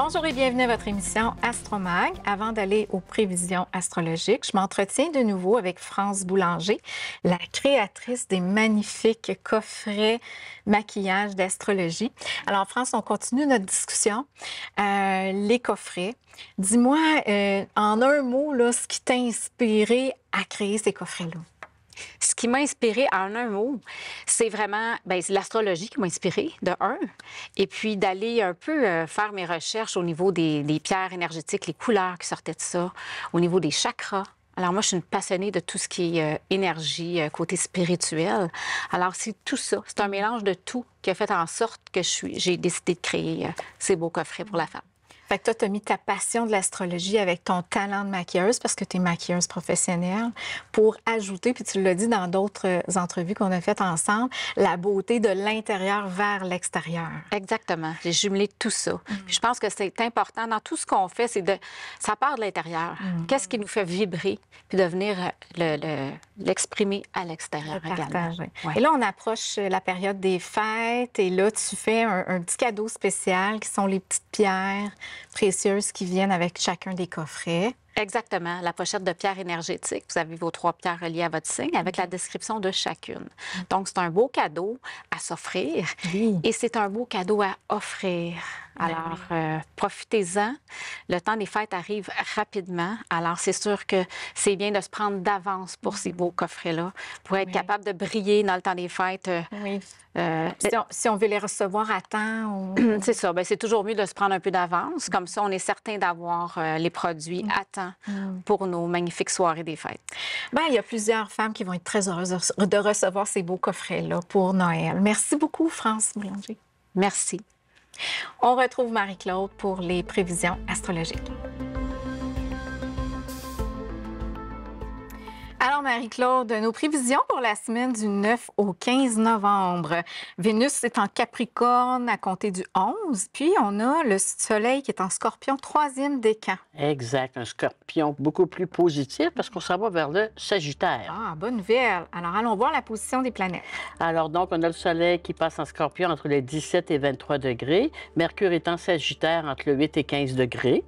Bonjour et bienvenue à votre émission Astromag. Avant d'aller aux prévisions astrologiques, je m'entretiens de nouveau avec France Boulanger, la créatrice des magnifiques coffrets maquillage d'astrologie. Alors France, on continue notre discussion. Euh, les coffrets. Dis-moi euh, en un mot là, ce qui t'a inspiré à créer ces coffrets-là qui m'a inspiré en un mot, c'est vraiment ben, l'astrologie qui m'a inspiré de un, et puis d'aller un peu euh, faire mes recherches au niveau des, pierres énergétiques, les couleurs qui sortaient de ça, au niveau des chakras. Alors moi, je suis une passionnée de tout ce qui est euh, énergie, euh, côté spirituel. Alors c'est tout ça, c'est un mélange de tout qui a fait en sorte que j'ai décidé de créer ces beaux coffrets pour la femme. Fait que toi, tu as mis ta passion de l'astrologie avec ton talent de maquilleuse, parce que tu es maquilleuse professionnelle, pour ajouter, puis tu l'as dit dans d'autres euh, entrevues qu'on a faites ensemble, la beauté de l'intérieur vers l'extérieur. Exactement. J'ai jumelé tout ça. Mm. Puis je pense que c'est important dans tout ce qu'on fait, c'est de. Ça part de l'intérieur. Mm. Qu'est-ce qui nous fait vibrer, puis de venir euh, l'exprimer à l'extérieur Et là, on approche euh, la période des fêtes, et là, tu fais un petit cadeau spécial qui sont les petites pierres précieuses qui viennent avec chacun des coffrets. Exactement, la pochette de pierres énergétiques. Vous avez vos trois pierres reliées à votre signe avec la description de chacune. Donc, c'est un beau cadeau à s'offrir et c'est un beau cadeau à offrir. Ben Alors, euh, profitez-en. Le temps des fêtes arrive rapidement. Alors, c'est sûr que c'est bien de se prendre d'avance pour ces beaux coffrets-là, pour être capable de briller dans le temps des fêtes. Euh, euh, si, on, veut les recevoir à temps. C'est ça. Ben, c'est toujours mieux de se prendre un peu d'avance. Comme ça, on est certain d'avoir les produits mm. à temps Mm. pour nos magnifiques soirées des fêtes. Bien, il y a plusieurs femmes qui vont être très heureuses de recevoir ces beaux coffrets-là pour Noël. Merci beaucoup, France Boulanger. Merci. On retrouve Marie-Claude pour les prévisions astrologiques. Alors, Marie-Claude, nos prévisions pour la semaine du 9 au 15 novembre. Vénus est en Capricorne à compter du 11, puis on a le Soleil qui est en Scorpion, troisième décan. Exact, un Scorpion beaucoup plus positif parce qu'on s'en va vers le Sagittaire. Ah, bonne nouvelle. Alors, allons voir la position des planètes. Alors, donc, on a le Soleil qui passe en Scorpion entre les 17 et 23 degrés. Mercure est en Sagittaire entre le 8 et 15 degrés.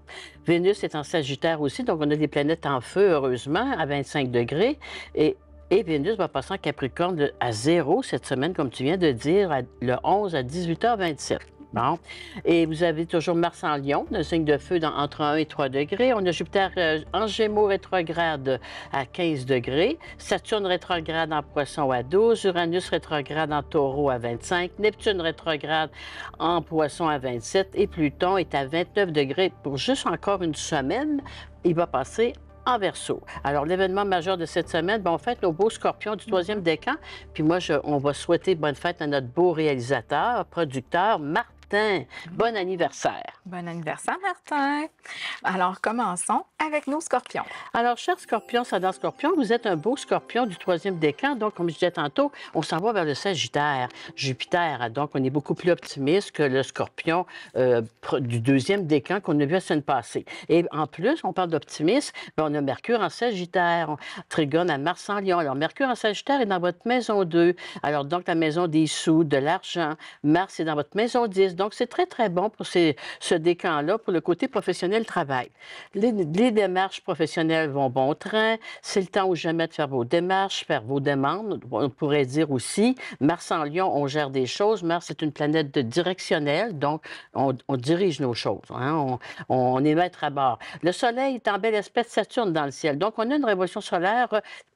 Vénus est en Sagittaire aussi, donc on a des planètes en feu, heureusement, à 25 degrés. Et, et Vénus va passer en Capricorne à zéro cette semaine, comme tu viens de dire, le 11 à 18h27. Bon. Et vous avez toujours Mars en Lion, le signe de feu dans, entre 1 et 3 degrés. On a Jupiter euh, en Gémeaux rétrograde à 15 degrés. Saturne rétrograde en Poisson à 12. Uranus rétrograde en Taureau à 25. Neptune rétrograde en Poisson à 27. Et Pluton est à 29 degrés pour juste encore une semaine. Il va passer en verso. Alors, l'événement majeur de cette semaine, bon on fête nos beaux scorpions du troisième décan. Puis moi, on va souhaiter bonne fête à notre beau réalisateur, producteur, Marc. Bon anniversaire. Bon anniversaire, Martin. Alors, commençons avec nos scorpions. Alors, cher scorpion, dans scorpion, vous êtes un beau scorpion du troisième décan. Donc, comme je disais tantôt, on s'en va vers le Sagittaire, Jupiter. Donc, on est beaucoup plus optimiste que le scorpion euh, du deuxième décan qu'on a vu la semaine passée. Et en plus, on parle d'optimisme, ben, on a Mercure en Sagittaire, Trigone à Mars en Lion. Alors, Mercure en Sagittaire est dans votre maison 2. Alors, donc, la maison des sous, de l'argent. Mars est dans votre maison 10 donc, c'est très, très bon pour ce décan-là, pour le côté professionnel-travail. Les, démarches professionnelles vont bon train. C'est le temps ou jamais de faire vos démarches, faire vos demandes. On pourrait dire aussi, Mars en Lyon, on gère des choses. Mars est une planète directionnelle, donc on, dirige nos choses. Hein. On, on, est maître à bord. Le Soleil est en belle espèce Saturne dans le ciel. Donc, on a une révolution solaire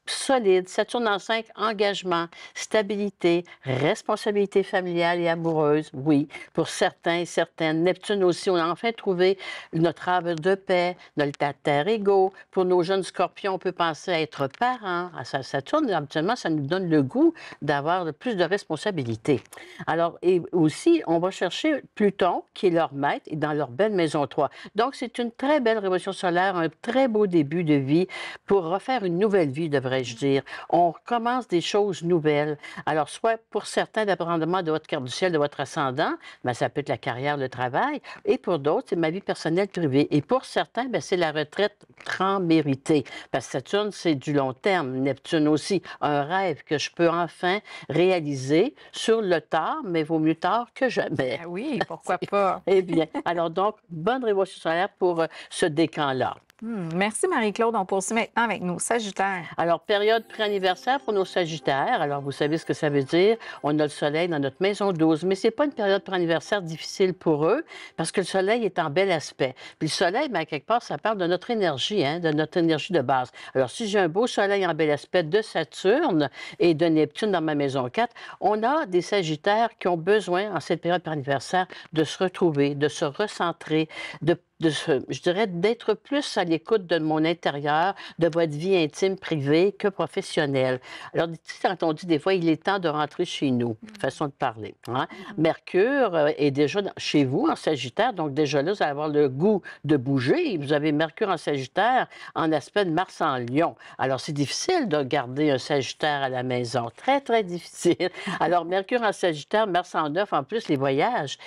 solide. Saturne en 5, engagement, stabilité, responsabilité familiale et amoureuse. Oui, pour certains et certaines. Neptune aussi, on a enfin trouvé notre arbre de paix, notre terre égaux. Pour nos jeunes scorpions, on peut penser à être parents. À ah, Saturne, habituellement, ça nous donne le goût d'avoir plus de responsabilités. Alors, et aussi, on va chercher Pluton, qui est leur maître, et dans leur belle maison 3. Donc, c'est une très belle révolution solaire, un très beau début de vie pour refaire une nouvelle vie, de vrai je dire. On commence des choses nouvelles. Alors, soit pour certains, l'apprendement de votre carte du ciel, de votre ascendant, mais ben, ça peut être la carrière, le travail. Et pour d'autres, c'est ma vie personnelle privée. Et pour certains, ben, c'est la retraite grand méritée. Parce que Saturne, c'est du long terme. Neptune aussi. Un rêve que je peux enfin réaliser sur le tard, mais vaut mieux tard que jamais. Ah oui, pourquoi pas? eh bien, alors donc, bonne révolution solaire pour euh, ce décan-là. Hmm, merci Marie-Claude. On poursuit maintenant avec nos Sagittaires. Alors, période pré pour nos Sagittaires. Alors, vous savez ce que ça veut dire. On a le soleil dans notre maison 12, mais ce n'est pas une période pré difficile pour eux parce que le soleil est en bel aspect. Puis le soleil, bien, quelque part, ça parle de notre énergie, hein, de notre énergie de base. Alors, si j'ai un beau soleil en bel aspect de Saturne et de Neptune dans ma maison 4, on a des Sagittaires qui ont besoin, en cette période pré-anniversaire, de se retrouver, de se recentrer, de je dirais, d'être plus à l'écoute de mon intérieur, de votre vie intime, privée, que professionnelle. Alors, quand on dit des fois, il est temps de rentrer chez nous, mmh. façon de parler. Hein. Mmh. Mercure euh, est déjà chez vous, en Sagittaire, donc déjà là, vous allez avoir le goût de bouger. Vous avez Mercure en Sagittaire en aspect de Mars en Lion. Alors, c'est difficile de garder un Sagittaire à la maison. Très, très difficile. Alors, Mercure en Sagittaire, Mars en Neuf, en plus, les voyages.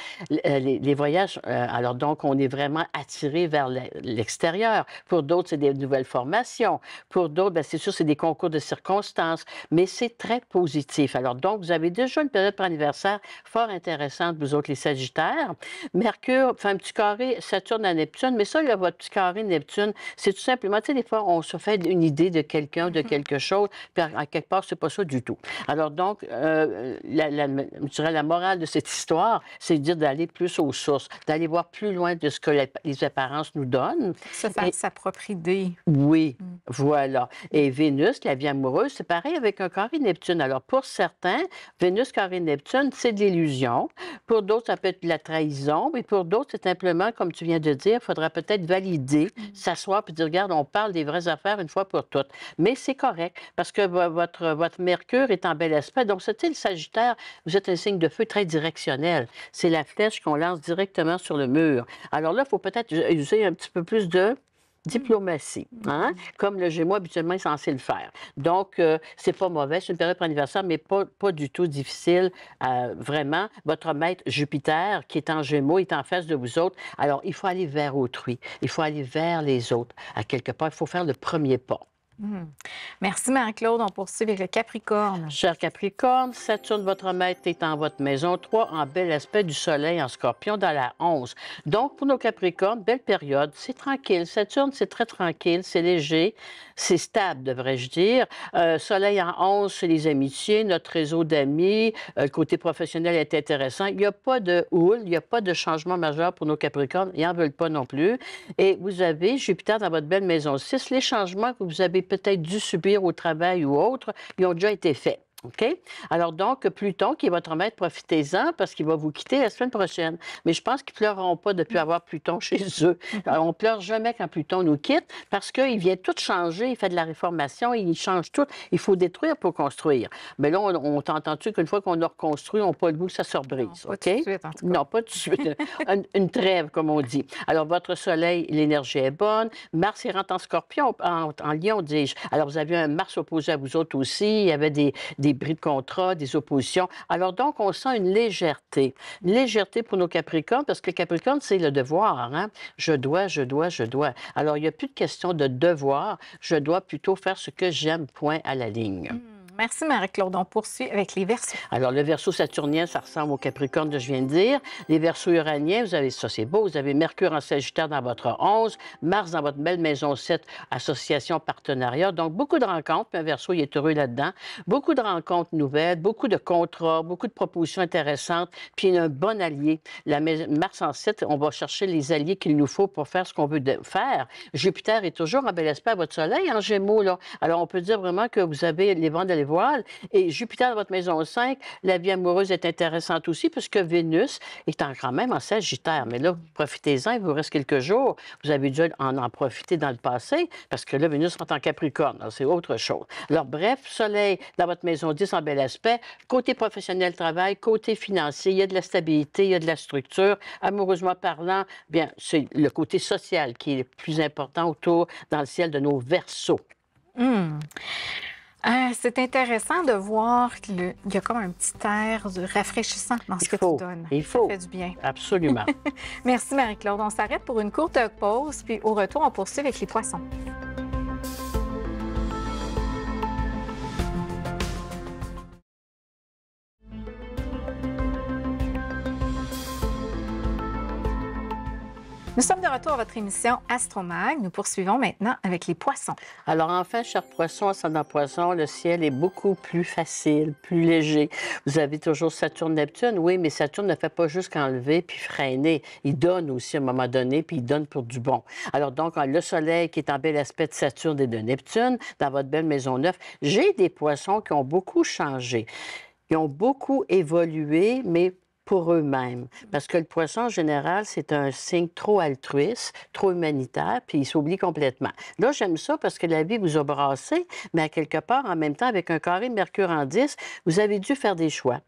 Euh, les, voyages, euh, alors donc, on est vraiment attirés vers l'extérieur. Pour d'autres, c'est des nouvelles formations. Pour d'autres, ben, c'est sûr, c'est des concours de circonstances. Mais c'est très positif. Alors, donc, vous avez déjà une période pour anniversaire fort intéressante, vous autres, les Sagittaires. Mercure fait un petit carré Saturne à Neptune. Mais ça, a votre petit carré Neptune, c'est tout simplement, tu sais, des fois, on se fait une idée de quelqu'un, de mm-hmm. quelque chose, puis à quelque part, c'est pas ça du tout. Alors, donc, euh, la, la, je dirais la morale de cette histoire, c'est de dire d'aller plus aux sources, d'aller voir plus loin de ce que les les apparences nous donnent. Se sa propre idée. Oui, mm. voilà. Et Vénus, la vie amoureuse, c'est pareil avec un carré Neptune. Alors, pour certains, Vénus, carré Neptune, c'est de l'illusion. Pour d'autres, ça peut être de la trahison. Mais pour d'autres, c'est simplement, comme tu viens de dire, il faudra peut-être valider, mm. s'asseoir puis dire, regarde, on parle des vraies affaires une fois pour toutes. Mais c'est correct parce que votre, votre Mercure est en bel aspect. Donc, c'est le Sagittaire, vous êtes un signe de feu très directionnel. C'est la flèche qu'on lance directement sur le mur. Alors là, il faut peut-être il y user un petit peu plus de diplomatie, hein, comme le Gémeaux habituellement est censé le faire. Donc, ce euh, c'est pas mauvais, c'est une période pour anniversaire, mais pas, pas du tout difficile, euh, vraiment. Votre maître Jupiter, qui est en Gémeaux, est en face de vous autres. Alors, il faut aller vers autrui, il faut aller vers les autres. À quelque part, il faut faire le premier pas. Mhm. Merci Marie-Claude. On poursuit avec le Capricorne. Cher Capricorne, Saturne, votre maître, est en votre maison 3 en bel aspect du Soleil en Scorpion dans la 11. Donc, pour nos Capricornes, belle période. C'est tranquille. Saturne, c'est très tranquille, c'est léger, c'est stable, devrais-je dire. Euh, soleil en 11, c'est les amitiés, notre réseau d'amis. Euh, le côté professionnel est intéressant. Il n'y a pas de houle, il n'y a pas de changement majeur pour nos Capricornes. Ils n'en veulent pas non plus. Et vous avez Jupiter dans votre belle maison 6. Les changements que vous avez peut-être dû subir au travail ou autre, ils ont déjà été faits. OK? Alors donc, Pluton, qui est votre maître, profitez-en parce qu'il va vous quitter la semaine prochaine. Mais je pense qu'ils ne pleureront pas de plus avoir Pluton chez eux. on ne pleure jamais quand Pluton nous quitte parce qu'il vient tout changer, il fait de la réformation, il change tout. Il faut détruire pour construire. Mais là, on, t'entend-tu qu'une fois qu'on a reconstruit, on n'a pas le goût ça se brise. OK? tout de suite, Non, pas tout de suite. une, trêve, comme on dit. Alors, votre soleil, l'énergie est bonne. Mars, il rentre en scorpion, en, lion, dis-je. Alors, vous avez un Mars opposé à vous autres aussi. Il y avait des des bris de contrat, des oppositions. Alors donc, on sent une légèreté. Une légèreté pour nos Capricornes, parce que Capricorne, c'est le devoir. Hein. Je dois, je dois, je dois. Alors, il n'y a plus de question de devoir. Je dois plutôt faire ce que j'aime, point à la ligne. Hmm. Merci Marie-Claude. On poursuit avec les versos. Alors, le verso saturnien, ça ressemble au Capricorne je viens de dire. Les versos uraniens, vous avez ça, c'est beau. Vous avez Mercure en Sagittaire dans votre 11, Mars dans votre belle maison 7, association partenariat. Donc, beaucoup de rencontres. Puis un verso, il est heureux là-dedans. Beaucoup de rencontres nouvelles, beaucoup de contrats, beaucoup de propositions intéressantes. Puis, un bon allié. La Mars en 7, on va chercher les alliés qu'il nous faut pour faire ce qu'on veut faire. Jupiter est toujours en bel aspect à votre soleil, en gémeaux, là. Alors, on peut dire vraiment que vous avez les vents de voile. Et Jupiter dans votre maison 5, la vie amoureuse est intéressante aussi, puisque Vénus est en, quand même en Sagittaire. Mais là, profitez-en, il vous reste quelques jours. Vous avez dû en, en profiter dans le passé, parce que là, Vénus rentre en Capricorne. C'est autre chose. Alors, bref, Soleil dans votre maison 10 en bel aspect. Côté professionnel, travail, côté financier, il y a de la stabilité, il y a de la structure. Amoureusement parlant, bien, c'est le côté social qui est le plus important autour dans le ciel de nos versos. Mmh. Hum. Ah, c'est intéressant de voir qu'il y a comme un petit air de rafraîchissant dans ce que tu donnes. Il faut. Ça fait du bien. Absolument. Merci Marie-Claude. On s'arrête pour une courte pause, puis au retour, on poursuit avec les poissons. Nous sommes de retour à votre émission Astromag. Nous poursuivons maintenant avec les poissons. Alors enfin, chers poissons, ascendant poissons, le ciel est beaucoup plus facile, plus léger. Vous avez toujours Saturne-Neptune, oui, mais Saturne ne fait pas juste qu'enlever puis freiner. Il donne aussi à un moment donné, puis il donne pour du bon. Alors donc, hein, le soleil qui est en bel aspect de Saturne et de Neptune, dans votre belle maison neuve, j'ai des poissons qui ont beaucoup changé. qui ont beaucoup évolué, mais pour eux-mêmes. Parce que le poisson, en général, c'est un signe trop altruiste, trop humanitaire, puis il s'oublie complètement. Là, j'aime ça parce que la vie vous a brassé, mais à quelque part, en même temps, avec un carré de Mercure en 10, vous avez dû faire des choix.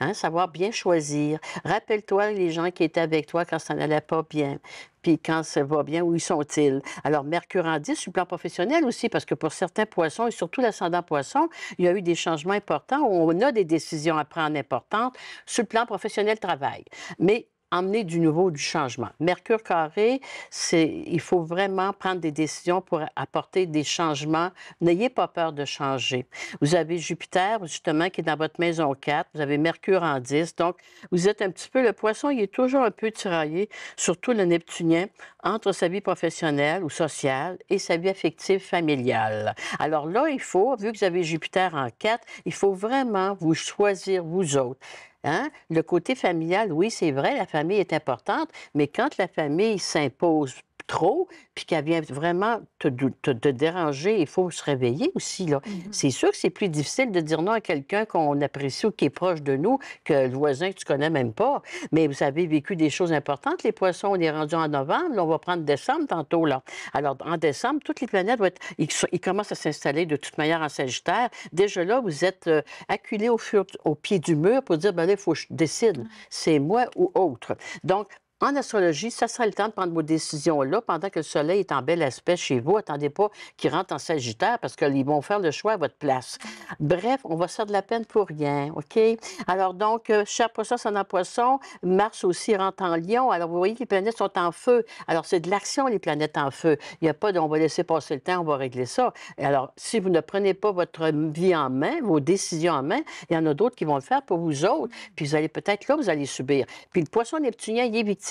Hein, savoir bien choisir. Rappelle-toi les gens qui étaient avec toi quand ça n'allait pas bien. Puis quand ça va bien, où ils sont-ils? Alors, Mercure en 10, sur le plan professionnel aussi, parce que pour certains poissons, et surtout l'ascendant poisson, il y a eu des changements importants où on a des décisions à prendre importantes sur le plan professionnel travail. Mais emmener du nouveau, du changement. Mercure carré, c'est il faut vraiment prendre des décisions pour apporter des changements. N'ayez pas peur de changer. Vous avez Jupiter justement qui est dans votre maison 4, vous avez Mercure en 10. Donc vous êtes un petit peu le poisson, il est toujours un peu tiraillé, surtout le neptunien entre sa vie professionnelle ou sociale et sa vie affective familiale. Alors là, il faut vu que vous avez Jupiter en 4, il faut vraiment vous choisir vous autres. Hein? Le côté familial, oui, c'est vrai, la famille est importante, mais quand la famille s'impose trop, puis qu'elle vient vraiment te, déranger, il faut se réveiller aussi. Là. Mm-hmm. C'est sûr que c'est plus difficile de dire non à quelqu'un qu'on apprécie ou qui est proche de nous que le voisin que tu connais même pas. Mais vous avez vécu des choses importantes. Les poissons, on est rendus en novembre, là, on va prendre décembre tantôt. Là. Alors, en décembre, toutes les planètes vont être... Ils, commencent à s'installer de toute manière en Sagittaire. Déjà là, vous êtes euh, acculé au, au pied du mur pour dire, ben là, il faut que je décide. C'est moi ou autre. Donc, en astrologie, ça sera le temps de prendre vos décisions-là pendant que le soleil est en bel aspect chez vous. Attendez pas qu'il rentre en Sagittaire parce qu'ils vont faire le choix à votre place. Bref, on va se faire de la peine pour rien, OK? Alors donc, euh, cher poisson, ça en poisson. Mars aussi rentre en lion. Alors, vous voyez que les planètes sont en feu. Alors, c'est de l'action, les planètes en feu. Il n'y a pas de « on va laisser passer le temps, on va régler ça ». Alors, si vous ne prenez pas votre vie en main, vos décisions en main, il y en a d'autres qui vont le faire pour vous autres. Puis vous allez peut-être là, vous allez subir. Puis le poisson neptunien, il est victime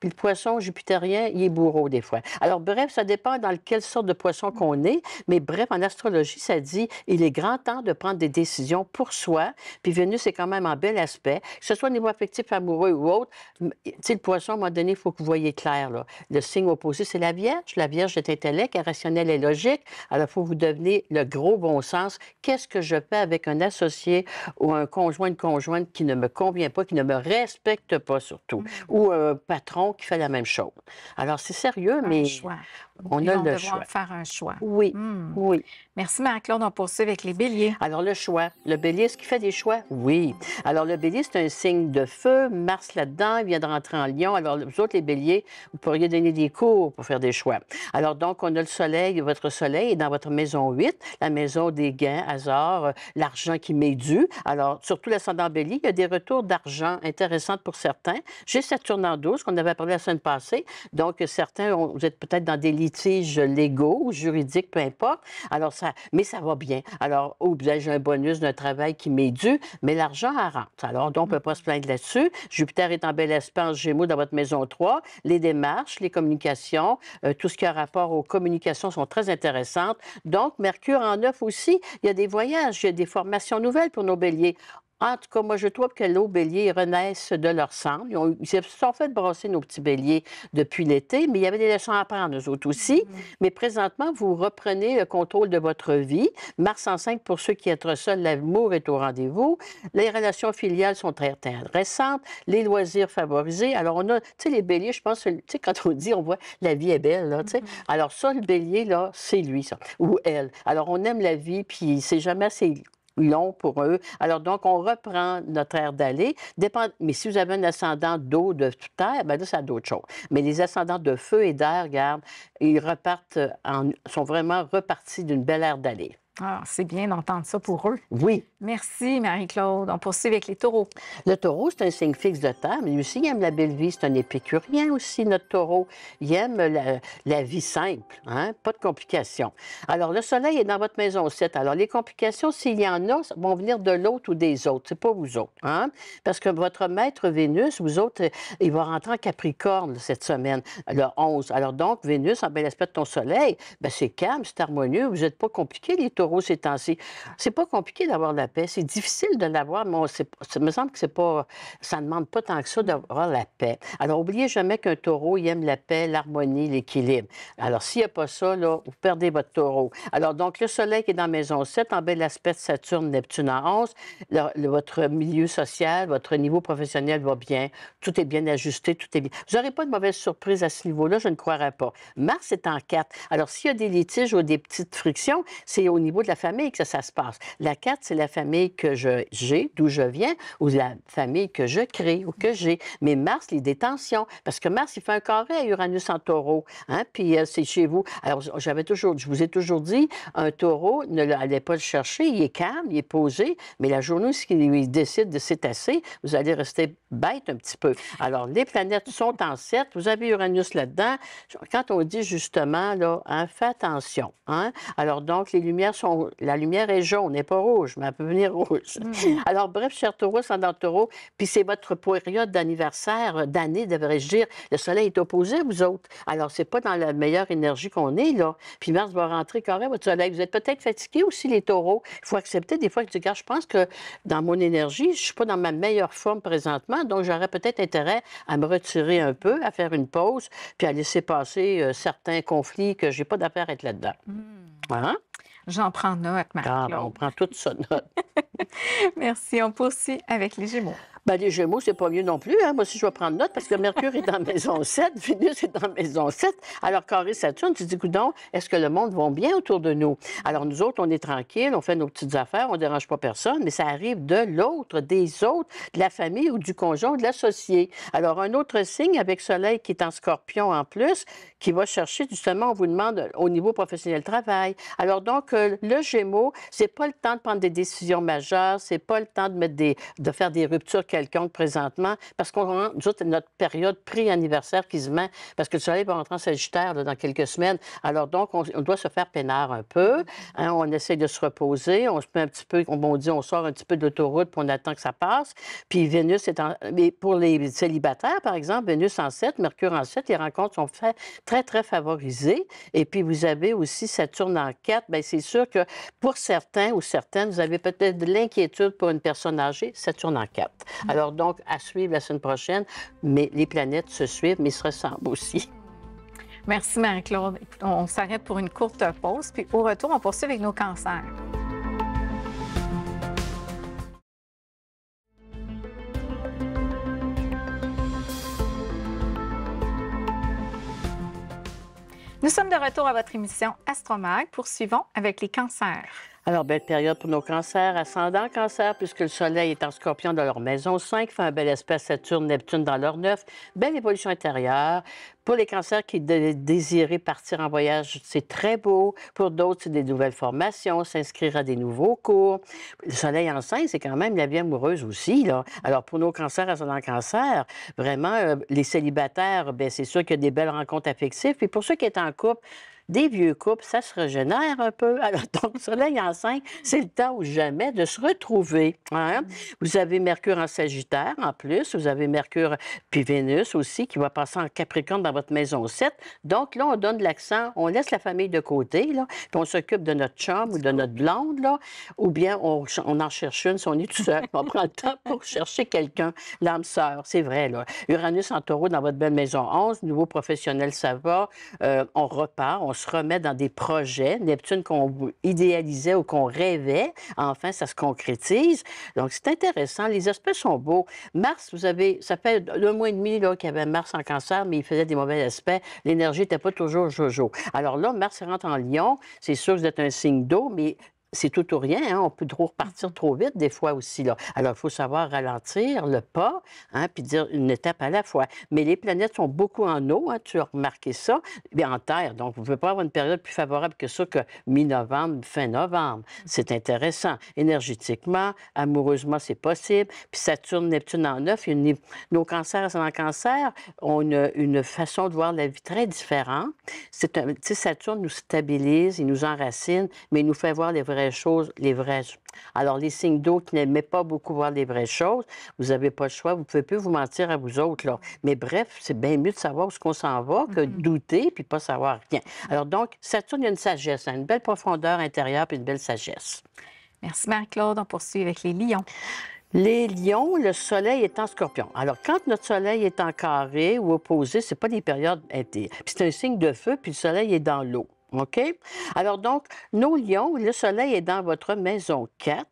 puis le poisson jupitérien, il est bourreau des fois. Alors, bref, ça dépend dans quelle sorte de poisson mmh. qu'on est, mais bref, en astrologie, ça dit il est grand temps de prendre des décisions pour soi, puis Vénus c'est quand même en bel aspect, que ce soit au niveau affectif, amoureux ou autre. Tu sais, le poisson, à un moment donné, il faut que vous voyez clair. Là. Le signe opposé, c'est la Vierge. La Vierge est intellect, rationnelle et logique. Alors, il faut vous deveniez le gros bon sens. Qu'est-ce que je fais avec un associé ou un conjoint, une conjointe qui ne me convient pas, qui ne me respecte pas surtout, mmh. ou euh, patron qui fait la même chose. Alors, c'est sérieux, mais choix. on a le choix. faire un choix. Oui, hmm. oui. Merci, Marie-Claude. On poursuit avec les béliers. Alors, le choix. Le bélier, est-ce qu'il fait des choix? Oui. Alors, le bélier, c'est un signe de feu. Mars, là-dedans, il vient de rentrer en lion. Alors, vous autres, les béliers, vous pourriez donner des cours pour faire des choix. Alors, donc, on a le soleil, votre soleil est dans votre maison 8, la maison des gains, hasard, euh, l'argent qui m'est dû. Alors, surtout l'ascendant bélier, il y a des retours d'argent intéressantes pour certains. J'ai Saturne en qu'on avait parlé la semaine passée. Donc, certains, vous êtes peut-être dans des litiges légaux, juridiques, peu importe. Alors, ça, mais ça va bien. Alors, oh, j'ai un bonus d'un travail qui m'est dû, mais l'argent, rentre. Alors, donc, on ne peut pas se plaindre là-dessus. Jupiter est en bel espace Gémeaux dans votre maison 3. Les démarches, les communications, euh, tout ce qui a rapport aux communications sont très intéressantes. Donc, Mercure en neuf aussi, il y a des voyages, il y a des formations nouvelles pour nos béliers. En tout cas, moi, je trouve que nos bélier renaissent de leur sang. Ils, ont, ils fait brasser nos petits béliers depuis l'été, mais il y avait des leçons à prendre, nous autres aussi. Mm-hmm. Mais présentement, vous reprenez le contrôle de votre vie. Mars en 5, pour ceux qui être seuls, l'amour est au rendez-vous. Les relations filiales sont très intéressantes. Les loisirs favorisés. Alors, on a, tu sais, les béliers, je pense, tu sais, quand on dit, on voit, la vie est belle, là, tu sais. Mm-hmm. Alors, ça, le bélier, là, c'est lui, ça, ou elle. Alors, on aime la vie, puis c'est jamais assez long pour eux. Alors, donc, on reprend notre aire d'aller. Dépend... Mais si vous avez un ascendant d'eau, de terre, bien là, ça a d'autres choses. Mais les ascendants de feu et d'air, regarde, ils repartent en... sont vraiment repartis d'une belle aire d'aller. Ah, c'est bien d'entendre ça pour eux. Oui, Merci, Marie-Claude. On poursuit avec les taureaux. Le taureau, c'est un signe fixe de terre, mais lui aussi, il aime la belle vie. C'est un épicurien aussi, notre taureau. Il aime la, vie simple, hein? pas de complications. Alors, le soleil est dans votre maison 7. Alors, les complications, s'il y en a, vont venir de l'autre ou des autres. C'est pas vous autres. Hein? Parce que votre maître Vénus, vous autres, il va rentrer en Capricorne cette semaine, le 11. Alors, donc, Vénus, en bel aspect de ton soleil, ben, c'est calme, c'est harmonieux. Vous n'êtes pas compliqué, les taureaux, ces temps-ci. C'est pas compliqué d'avoir la c'est difficile de l'avoir, mais ça me semble que c'est pas, ça ne demande pas tant que ça d'avoir la paix. Alors, oubliez jamais qu'un taureau, il aime la paix, l'harmonie, l'équilibre. Alors, s'il n'y a pas ça, là, vous perdez votre taureau. Alors, donc, le soleil qui est dans maison 7, en bel aspect de Saturne, Neptune en 11, votre milieu social, votre niveau professionnel va bien, tout est bien ajusté, tout est bien. Vous n'aurez pas de mauvaise surprise à ce niveau-là, je ne croirais pas. Mars est en 4. Alors, s'il y a des litiges ou des petites frictions, c'est au niveau de la famille que ça, ça se passe. La 4, c'est la famille famille que j'ai, d'où je viens, ou la famille que je crée ou que j'ai. Mais Mars, les détentions, parce que Mars, il fait un carré à Uranus en taureau, hein, puis euh, c'est chez vous. Alors, j'avais toujours, je vous ai toujours dit, un taureau, ne l'allait pas le chercher, il est calme, il est posé, mais la journée s'il il décide de s'étasser, vous allez rester bête un petit peu. Alors, les planètes sont en 7, vous avez Uranus là-dedans. Quand on dit justement, là, hein, fais attention. Hein? Alors, donc, les lumières sont, la lumière est jaune, n'est pas rouge, mais peu Mm. Alors, bref, cher taureau, ascendant taureau, puis c'est votre période d'anniversaire, euh, d'année, devrais-je dire. Le soleil est opposé à vous autres. Alors, c'est pas dans la meilleure énergie qu'on est, là. Puis Mars va rentrer carré, votre soleil. Vous êtes peut-être fatigués aussi, les taureaux. Il faut accepter des fois que tu dis, je pense que dans mon énergie, je suis pas dans ma meilleure forme présentement, donc j'aurais peut-être intérêt à me retirer un peu, à faire une pause, puis à laisser passer euh, certains conflits que j'ai pas d'affaire à être là-dedans. Voilà. Mm. Hein? J'en prends note, ah, ben, Marc. on prend toute sa note. Merci. On poursuit avec les Gémeaux. Ben, les Gémeaux, c'est pas mieux non plus. Hein. Moi aussi, je vais prendre note parce que Mercure est en maison 7, Vénus est en maison 7. Alors, Carré Saturne, tu te dis, coudon, est-ce que le monde va bien autour de nous? Alors, nous autres, on est tranquilles, on fait nos petites affaires, on dérange pas personne, mais ça arrive de l'autre, des autres, de la famille ou du conjoint, de l'associé. Alors, un autre signe avec Soleil qui est en scorpion en plus, qui va chercher, justement, on vous demande euh, au niveau professionnel travail. Alors, donc, euh, le Gémeaux, c'est pas le temps de prendre des décisions majeures, c'est pas le temps de, de faire des ruptures quelconque présentement, parce qu'on c'est notre période pré-anniversaire qui se met, parce que le soleil va rentrer en Sagittaire dans quelques semaines. Alors donc, on, doit se faire peinard un peu. Hein, on essaie de se reposer, on se met un petit peu, on, bondit on sort un petit peu de l'autoroute, puis on attend que ça passe. Puis Vénus est en... Mais pour les célibataires, par exemple, Vénus en 7, Mercure en 7, les rencontres sont très, très favorisées. Et puis vous avez aussi Saturne en 4. Bien, c'est sûr que pour certains ou certaines, vous avez peut-être de l'inquiétude pour une personne âgée, Saturne en 4. Alors donc, à suivre la semaine prochaine, mais les planètes se suivent, mais se ressemblent aussi. Merci Marie-Claude. On s'arrête pour une courte pause, puis au retour, on poursuit avec nos cancers. Nous sommes de retour à votre émission Astromag. Poursuivons avec les cancers. Alors, belle période pour nos cancers ascendants cancer, puisque le Soleil est en scorpion dans leur maison 5, fait un bel espace Saturne-Neptune dans leur neuf Belle évolution intérieure. Pour les cancers qui désiraient partir en voyage, c'est très beau. Pour d'autres, c'est des nouvelles formations, s'inscrire à des nouveaux cours. Le soleil en c'est quand même la vie amoureuse aussi. Là. Alors, pour nos cancers ascendants cancer, vraiment, euh, les célibataires, ben c'est sûr qu'il y a des belles rencontres affectives. Puis pour ceux qui sont en couple, des vieux couples, ça se régénère un peu. Alors, donc, Soleil en 5, c'est le temps ou jamais de se retrouver. Hein? Mmh. Vous avez Mercure en Sagittaire, en plus. Vous avez Mercure puis Vénus aussi, qui va passer en Capricorne dans votre maison 7. Donc, là, on donne l'accent, on laisse la famille de côté, là, puis on s'occupe de notre chum ou de notre blonde, là, ou bien on, en cherche une si on est tout seul. on prend le temps pour chercher quelqu'un, l'âme sœur. C'est vrai, là. Uranus en taureau dans votre belle maison 11, nouveau professionnel, ça va. Euh, on repart, on se remettre dans des projets. Neptune qu'on idéalisait ou qu'on rêvait, enfin, ça se concrétise. Donc, c'est intéressant. Les aspects sont beaux. Mars, vous avez, ça fait un mois et demi qu'il y avait Mars en cancer, mais il faisait des mauvais aspects. L'énergie n'était pas toujours jojo. Alors là, Mars rentre en lion. C'est sûr que vous un signe d'eau, mais c'est tout ou rien. Hein, on peut trop repartir mm. trop vite des fois aussi. Là. Alors, il faut savoir ralentir le pas, hein, puis dire une étape à la fois. Mais les planètes sont beaucoup en eau, hein, tu as remarqué ça, bien en Terre. Donc, vous ne pouvez pas avoir une période plus favorable que ça que mi-novembre, fin novembre. Mm. C'est intéressant. Énergétiquement, amoureusement, c'est possible. Puis Saturne, Neptune en neuf, nos cancers en cancer ont une, une, façon de voir la vie très différente. C'est un... Saturne nous stabilise, il nous enracine, mais il nous fait voir les vraies choses, les vraies. Alors, les signes d'eau qui n'aimaient pas beaucoup voir les vraies choses, vous n'avez pas le choix, vous ne pouvez plus vous mentir à vous autres. Mais bref, c'est bien mieux de savoir où ce qu'on s'en va que de mm-hmm. douter puis pas savoir rien. Alors, donc, Saturne a une sagesse, hein, une belle profondeur intérieure puis une belle sagesse. Merci, Marie-Claude. On poursuit avec les lions. Les lions, le soleil est en scorpion. Alors, quand notre soleil est en carré ou opposé, c'est pas des périodes été. c'est un signe de feu, puis le soleil est dans l'eau. OK? Alors donc, nos lions, le soleil est dans votre maison 4.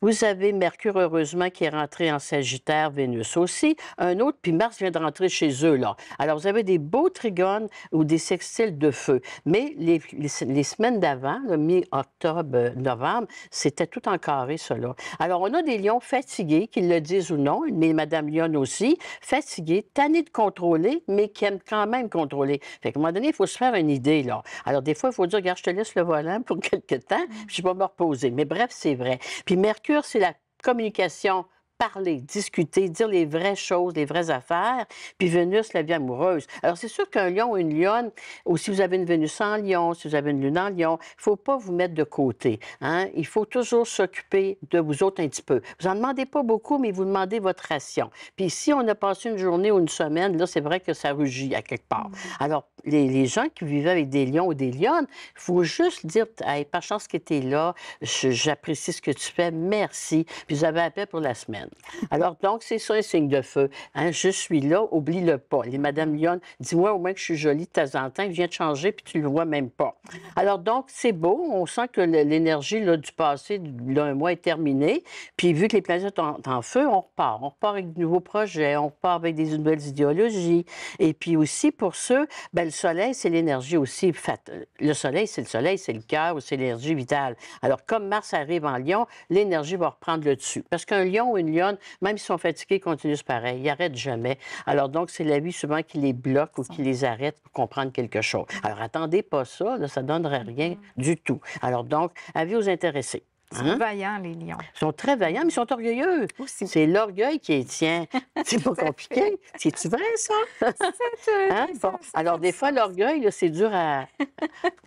Vous avez Mercure, heureusement, qui est rentré en Sagittaire, Vénus aussi. Un autre, puis Mars vient de rentrer chez eux, là. Alors, vous avez des beaux trigones ou des sextiles de feu. Mais les, les, semaines d'avant, le mi-octobre, novembre, c'était tout en carré, cela. Alors, on a des lions fatigués, qu'ils le disent ou non, mais Madame Lyon aussi, fatigués, tannés de contrôler, mais qui aiment quand même contrôler. Fait qu'à un moment donné, il faut se faire une idée, là. Alors, des fois, il faut dire, regarde, je te laisse le volant pour quelque temps, puis je vais me reposer. Mais bref, c'est vrai. Puis Mercure, c'est la communication parler, discuter, dire les vraies choses, les vraies affaires. Puis Vénus, la vie amoureuse. Alors, c'est sûr qu'un lion ou une lionne, ou si vous avez une Vénus en lion, si vous avez une lune en lion, il ne faut pas vous mettre de côté. Hein? Il faut toujours s'occuper de vous autres un petit peu. Vous n'en demandez pas beaucoup, mais vous demandez votre ration. Puis si on a passé une journée ou une semaine, là, c'est vrai que ça rugit à quelque part. Mmh. Alors, les, gens qui vivaient avec des lions ou des lionnes, il faut juste dire par chance que tu es là, j'apprécie ce que tu fais, merci. Puis vous avez appel pour la semaine. Alors, donc, c'est ça un signe de feu. Hein, je suis là, oublie-le pas. Et Madame Lyon dis-moi au moins que je suis jolie de temps en temps, il vient de changer, puis tu le vois même pas. Alors, donc, c'est beau. On sent que l'énergie du passé, d'un mois, est terminée. Puis, vu que les planètes sont en, feu, on repart. On repart avec de nouveaux projets, on repart avec des nouvelles idéologies. Et puis aussi, pour ceux, ben, le soleil, c'est l'énergie aussi. Le soleil, c'est le soleil, c'est le cœur, c'est l'énergie vitale. Alors, comme Mars arrive en Lion, l'énergie va reprendre le dessus. Parce qu'un lion ou une lion, même s'ils sont fatigués, ils continuent pareil. Ils n'arrêtent jamais. Alors donc, c'est la vie souvent qui les bloque ou qui les arrête pour comprendre quelque chose. Alors attendez pas ça, ça ne donnerait mm-hmm. rien du tout. Alors donc, avis aux intéressés. Ils sont hein? les lions. Ils sont très vaillants, mais ils sont orgueilleux. Oh, c'est l'orgueil qui les tient. C'est pas compliqué. C'est-tu vrai, hein? ça? Alors, des fois, l'orgueil, c'est dur à,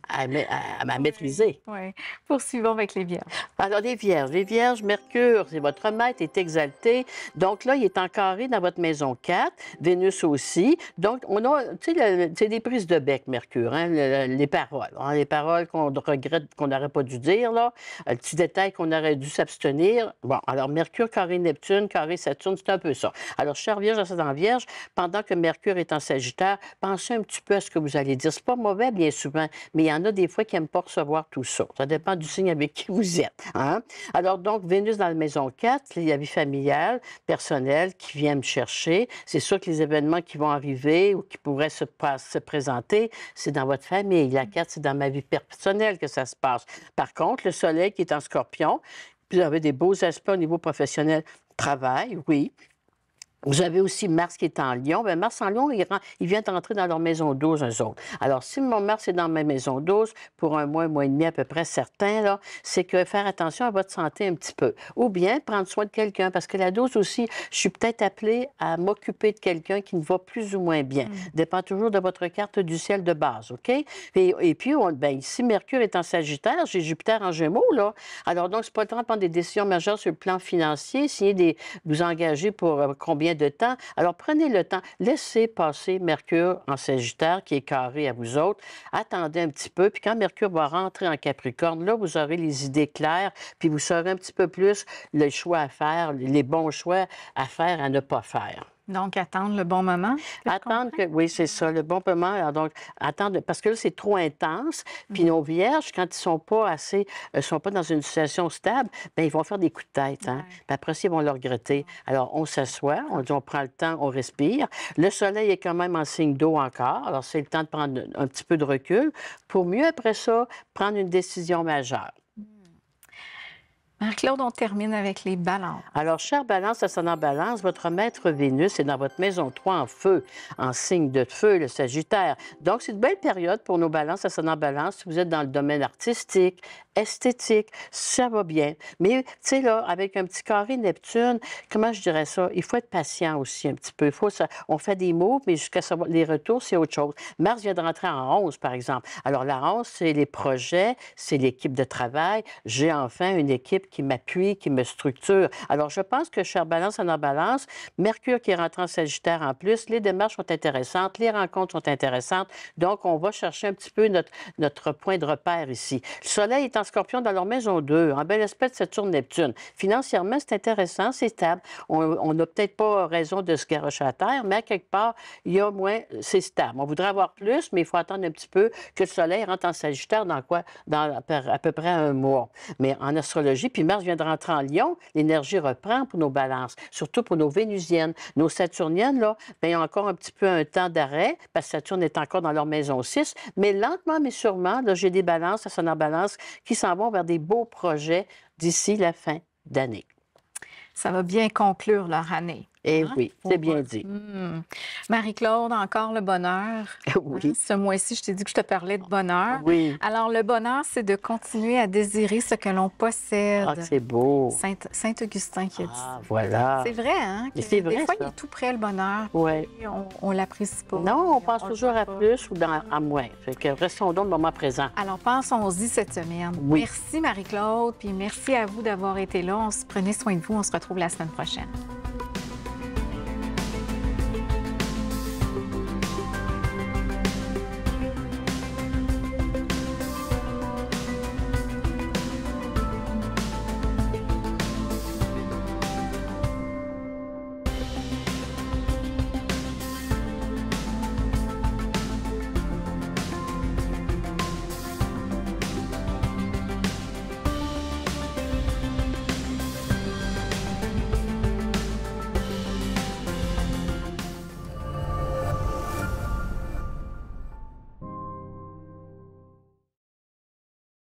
à, maîtriser. Oui. Poursuivons avec les vierges. Alors, les vierges. Les vierges, Mercure, c'est votre maître, est exalté. Donc, là, il est en dans votre maison 4, Vénus aussi. Donc, on a, tu sais, des prises de bec, Mercure, hein? les paroles. Hein, les paroles qu'on regrette, qu'on n'aurait pas dû dire, là. Euh, tu qu'on aurait dû s'abstenir. Bon, alors Mercure, carré Neptune, carré Saturne, c'est un peu ça. Alors, chère Vierge, Vierge, pendant que Mercure est en Sagittaire, pensez un petit peu à ce que vous allez dire. C'est pas mauvais, bien souvent, mais il y en a des fois qui n'aiment pas recevoir tout ça. Ça dépend du signe avec qui vous êtes. Hein? Alors, donc, Vénus dans la maison 4, il y a vie familiale, personnelle, qui vient me chercher. C'est sûr que les événements qui vont arriver ou qui pourraient se, se présenter, c'est dans votre famille. La 4, c'est dans ma vie personnelle que ça se passe. Par contre, le soleil qui est en scorpion, il Vous avez des beaux aspects au niveau professionnel. Travail, oui. Vous avez aussi Mars qui est en Lyon. Ben, Mars en Lyon, il, vient d'entrer dans leur maison 12, eux autres. Alors, si mon Mars est dans ma maison 12, pour un mois, un mois et demi à peu près certain, c'est que faire attention à votre santé un petit peu. Ou bien prendre soin de quelqu'un, parce que la dose aussi, je suis peut-être appelée à m'occuper de quelqu'un qui ne va plus ou moins bien. Hmm. Dépend toujours de votre carte du ciel de base, OK? Et, et puis, on, ici, ben, Mercure est en Sagittaire, j'ai Jupiter en Gémeaux, là. Alors, donc, c'est pas le temps de prendre des décisions majeures sur le plan financier, signer, des... vous engager pour euh, combien de temps. Alors prenez le temps, laissez passer Mercure en Sagittaire qui est carré à vous autres. Attendez un petit peu, puis quand Mercure va rentrer en Capricorne, là, vous aurez les idées claires, puis vous saurez un petit peu plus les choix à faire, les bons choix à faire, à ne pas faire. Donc, attendre le bon moment. Attendre que, oui, c'est ça, le bon moment. donc, attendre, parce que là, c'est trop intense. Puis mhm. nos vierges, quand ils sont pas assez, euh, sont pas dans une situation stable, bien, ils vont faire des coups de tête. Hein? Puis après, ils vont le regretter. Alors, on s'assoit, on dit, on prend le temps, on respire. Le soleil est quand même en signe d'eau encore. Alors, c'est le temps de prendre un petit peu de recul pour mieux, après ça, prendre une décision majeure claude on termine avec les balances. Alors, chère balance, en balance, votre maître Vénus est dans votre maison 3 en feu, en signe de feu, le Sagittaire. Donc, c'est une belle période pour nos balances, en balance, si vous êtes dans le domaine artistique, esthétique, ça va bien. Mais, tu sais, là, avec un petit carré Neptune, comment je dirais ça? Il faut être patient aussi un petit peu. Il faut ça... On fait des mots, mais jusqu'à ça les retours, c'est autre chose. Mars vient de rentrer en 11, par exemple. Alors, la 11, c'est les projets, c'est l'équipe de travail. J'ai enfin une équipe qui m'appuie, qui me structure. Alors, je pense que Cher Balance en balance, Mercure qui rentre en Sagittaire en plus, les démarches sont intéressantes, les rencontres sont intéressantes. Donc, on va chercher un petit peu notre, notre point de repère ici. Le Soleil est en Scorpion dans leur maison 2, en bel aspect de Saturne-Neptune. Financièrement, c'est intéressant, c'est stable. On n'a peut-être pas raison de se garocher à terre, mais à quelque part, il y a moins, c'est stable. On voudrait avoir plus, mais il faut attendre un petit peu que le Soleil rentre en Sagittaire dans quoi? Dans à peu près un mois. Mais en astrologie, puis Mars vient de rentrer en Lion, l'énergie reprend pour nos balances, surtout pour nos vénusiennes. Nos saturniennes, là, bien, ont encore un petit peu un temps d'arrêt, parce que Saturne est encore dans leur maison 6, mais lentement mais sûrement, là, j'ai des balances, ça en balance, qui s'en vont vers des beaux projets d'ici la fin d'année. Ça va bien conclure leur année. Eh hein? oui, c'est bien dit. Hmm. Marie-Claude, encore le bonheur. Eh oui. Hein? ce mois-ci, je t'ai dit que je te parlais de bonheur. Oui. Alors, le bonheur, c'est de continuer à désirer ce que l'on possède. Ah, c'est beau. Saint, Augustin qui a dit. Ah, voilà. C'est vrai, hein? Des fois, il est tout près, le bonheur. Oui. On, ne l'apprécie pas. Non, on pense toujours à plus ou à moins. Fait que restons le moment présent. Alors, pensons-y cette semaine. Oui. Merci, Marie-Claude, puis merci à vous d'avoir été là. On soin de vous. On se retrouve la semaine prochaine.